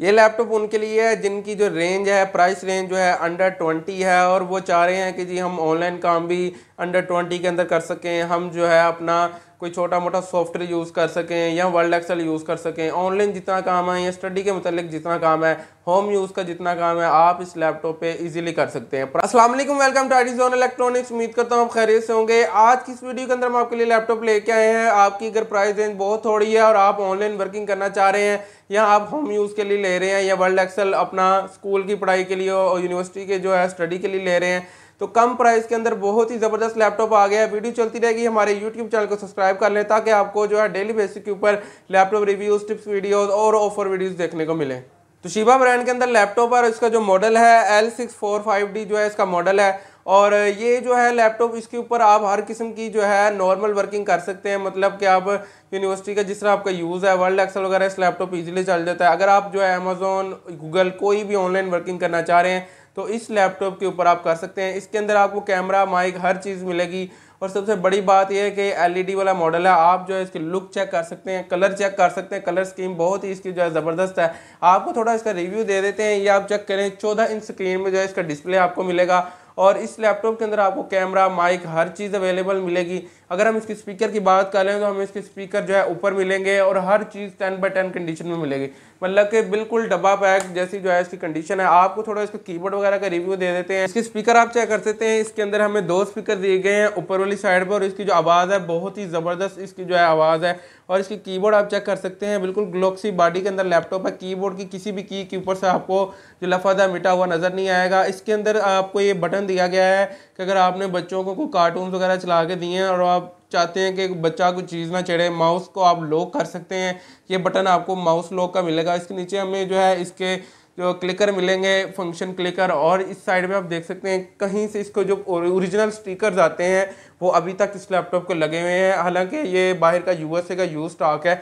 ये लैपटॉप उनके लिए है जिनकी जो रेंज है प्राइस रेंज जो है अंडर ट्वेंटी है और वो चाह रहे हैं कि जी हम ऑनलाइन काम भी अंडर ट्वेंटी के अंदर कर सकें हम जो है अपना कोई छोटा मोटा सॉफ्टवेयर यूज़ कर सकें या वर्ल्ड एक्सेल यूज़ कर सकें ऑनलाइन जितना काम है या स्टडी के मतलब जितना काम है होम यूज़ का जितना काम है आप इस लैपटॉप पे इजीली कर सकते हैं Aslam welcome to zone electronics उम्मीद करता हूँ आप खैरियत से होंगे आज की इस वीडियो के अंदर हम आपके लिए लैपटॉप लेके आए हैं आपकी अगर प्राइस रेंज बहुत थोड़ी है और आप ऑनलाइन वर्किंग करना चाह रहे हैं या आप होम यूज़ के लिए ले रहे हैं या वर्ल्ड एक्सेल अपना स्कूल की पढ़ाई के लिए और यूनिवर्सिटी के जो है स्टडी के लिए ले रहे हैं तो कम प्राइस के अंदर बहुत ही ज़बरदस्त लैपटॉप आ गया वीडियो चलती रहेगी हमारे यूट्यूब चैनल को सब्सक्राइब कर लें ताकि आपको जो है डेली बेसिस के ऊपर लैपटॉप रिव्यूज़ टिप्स वीडियोज़ और ऑफर वीडियोज़ देखने को मिले तो शिवा ब्रांड के अंदर लैपटॉप है इसका जो मॉडल है L six four five D जो है इसका मॉडल है और ये जो है लैपटॉप इसके ऊपर आप हर किस्म की जो है नॉर्मल वर्किंग कर सकते हैं मतलब कि आप यूनिवर्सिटी का जिस तरह आपका यूज़ है वर्ल्ड एक्सल वगैरह इस लैपटॉप इजीली चल जाता है अगर आप जो है अमेजोन गूगल कोई भी ऑनलाइन वर्किंग करना चाह रहे हैं तो इस लैपटॉप के ऊपर आप कर सकते हैं इसके अंदर आपको कैमरा माइक हर चीज़ मिलेगी और सबसे बड़ी बात यह है कि एलईडी वाला मॉडल है आप जो है इसकी लुक चेक कर सकते हैं कलर चेक कर सकते हैं कलर स्कीम बहुत ही इसकी जो है ज़बरदस्त है आपको थोड़ा इसका रिव्यू दे देते हैं ये आप चेक करें चौदह इंच स्क्रीन में जो है इसका डिस्प्ले आपको मिलेगा और इस लैपटॉप के अंदर आपको कैमरा माइक हर चीज़ अवेलेबल मिलेगी अगर हम इसके स्पीकर की बात करें तो हमें इसके स्पीकर जो है ऊपर मिलेंगे और हर चीज़ टेन बाई टेन कंडीशन में मिलेगी मतलब कि बिल्कुल डब्बा पैक जैसी जो है इसकी कंडीशन है आपको थोड़ा इसका कीबोर्ड वगैरह का रिव्यू दे देते हैं इसके स्पीकर आप चेक कर सकते हैं इसके अंदर हमें दो स्पीकर दिए गए हैं ऊपर वाली साइड पर और इसकी जो आवाज़ है बहुत ही ज़बरदस्त इसकी जो है आवाज़ है और इसकी कीबोर्ड आप चेक कर सकते हैं बिल्कुल ग्लोक्सी बॉडी के अंदर लैपटॉप है कीबोर्ड की किसी भी की के ऊपर से आपको जो लफादा मिटा हुआ नज़र नहीं आएगा इसके अंदर आपको ये बटन दिया गया है कि अगर आपने बच्चों को कार्टून वगैरह चला के दिए हैं और आप चाहते हैं कि बच्चा को चीज़ ना चढ़े माउस को आप लॉक कर सकते हैं ये बटन आपको माउस लॉक का मिलेगा इसके नीचे हमें जो है इसके जो क्लिकर मिलेंगे फंक्शन क्लिकर और इस साइड में आप देख सकते हैं कहीं से इसको जो ओरिजिनल स्टिकर्स आते हैं वो अभी तक इस लैपटॉप को लगे हुए हैं हालांकि ये बाहर का यूएसए का यू स्टॉक है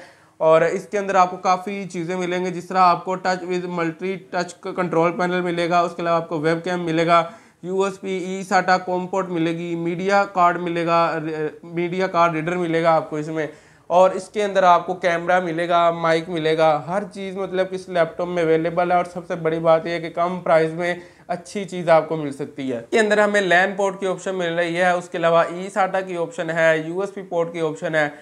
और इसके अंदर आपको काफ़ी चीज़ें मिलेंगी जिस तरह आपको touch with multi touch control panel मिलेगा उसके अलावा आपको वेब कैम मिलेगा यूएसपी ई साटा कॉम्पोर्ट मिलेगी मीडिया कार्ड मिलेगा मीडिया कार्ड रीडर मिलेगा आपको इसमें और इसके अंदर आपको कैमरा मिलेगा माइक मिलेगा हर चीज़ मतलब इस लैपटॉप में अवेलेबल है और सबसे बड़ी बात यह है कि कम प्राइस में अच्छी चीज़ आपको मिल सकती है इसके अंदर हमें लैन पोर्ट की ऑप्शन मिल रही है उसके अलावा ई साटा की ऑप्शन है यूएसपी पोर्ट की ऑप्शन है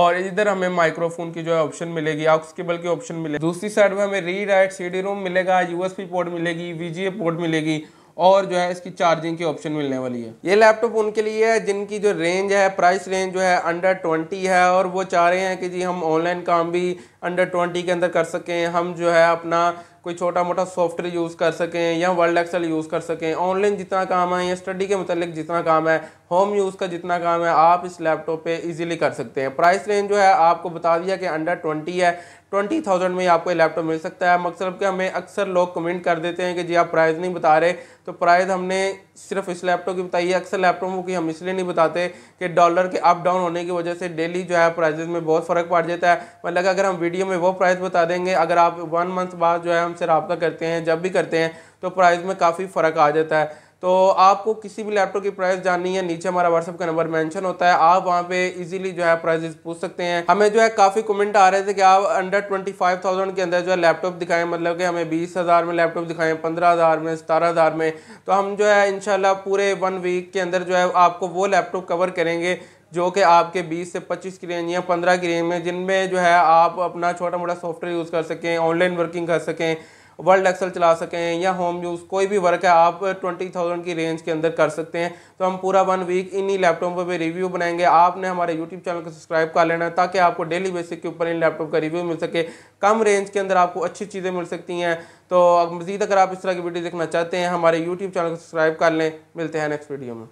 और इधर हमें माइक्रोफोन की जो है ऑप्शन मिलेगी ऑक्स केबल की ऑप्शन मिलेगी दूसरी साइड में हमें री राइट सी रूम मिलेगा यूएसपी पोर्ट मिलेगी वीजीए पोर्ट मिलेगी और जो है इसकी चार्जिंग की ऑप्शन मिलने वाली है ये लैपटॉप उनके लिए है जिनकी जो रेंज है प्राइस रेंज जो है अंडर ट्वेंटी है और वो चाह रहे हैं कि जी हम ऑनलाइन काम भी अंडर ट्वेंटी के अंदर कर सकें हम जो है अपना कोई छोटा मोटा सॉफ्टवेयर यूज़ कर सकें या वर्ल्ड एक्सेल यूज़ कर सकें ऑनलाइन जितना काम है या स्टडी के मतलब जितना काम है होम यूज़ का जितना काम है आप इस लैपटॉप पे इजीली कर सकते हैं प्राइस रेंज जो है आपको बता दिया कि अंडर ट्वेंटी है ट्वेंटी थाउजेंड में आपको लैपटॉप मिल सकता है मकसद मतलब कि हमें अक्सर लोग कमेंट कर देते हैं कि जी आप प्राइस नहीं बता रहे तो प्राइस हमने सिर्फ इस लैपटॉप की बताई है अक्सर लैपटॉप की हम इसलिए नहीं बताते कि डॉलर के अप डाउन होने की वजह से डेली जो है प्राइजेज में बहुत फ़र्क पड़ जाता है मतलब अगर हम वीडियो में वो प्राइस बता देंगे अगर आप वन मंथ बाद जो है इंस्टाग्राम से रबता करते हैं जब भी करते हैं तो प्राइस में काफ़ी फ़र्क आ जाता है तो आपको किसी भी लैपटॉप की प्राइस जाननी है नीचे हमारा व्हाट्सअप का नंबर मेंशन होता है आप वहाँ पे इजीली जो है प्राइजेस पूछ सकते हैं हमें जो है काफ़ी कमेंट आ रहे थे कि आप अंडर ट्वेंटी फाइव थाउजेंड के अंदर जो है लैपटॉप दिखाएं मतलब कि हमें बीस हज़ार में लैपटॉप दिखाएं पंद्रह हज़ार में सतारह हज़ार में तो हम जो है इनशाला पूरे वन वीक के अंदर जो है आपको वो लैपटॉप कवर करेंगे जो कि आपके 20 से 25 की रेंज या 15 की रेंज में जिनमें जो है आप अपना छोटा मोटा सॉफ्टवेयर यूज़ कर सकें ऑनलाइन वर्किंग कर सकें वर्ल्ड एक्सल चला सकें या होम यूज़ कोई भी वर्क है आप ट्वेंटी थाउजेंड की रेंज के अंदर कर सकते हैं तो हम पूरा वन वीक इन्हीं लैपटॉप पर भी रिव्यू बनाएंगे आपने हमारे यूट्यूब चैनल को सब्सक्राइब कर लेना है ताकि आपको डेली बेसिक के ऊपर इन लैपटॉप का रिव्यू मिल सके कम रेंज के अंदर आपको अच्छी चीज़ें मिल सकती हैं तो मज़ीद अगर आप इस तरह की वीडियो देखना चाहते हैं हमारे यूट्यूब चैनल को सब्सक्राइब कर लें मिलते हैं नेक्स्ट वीडियो में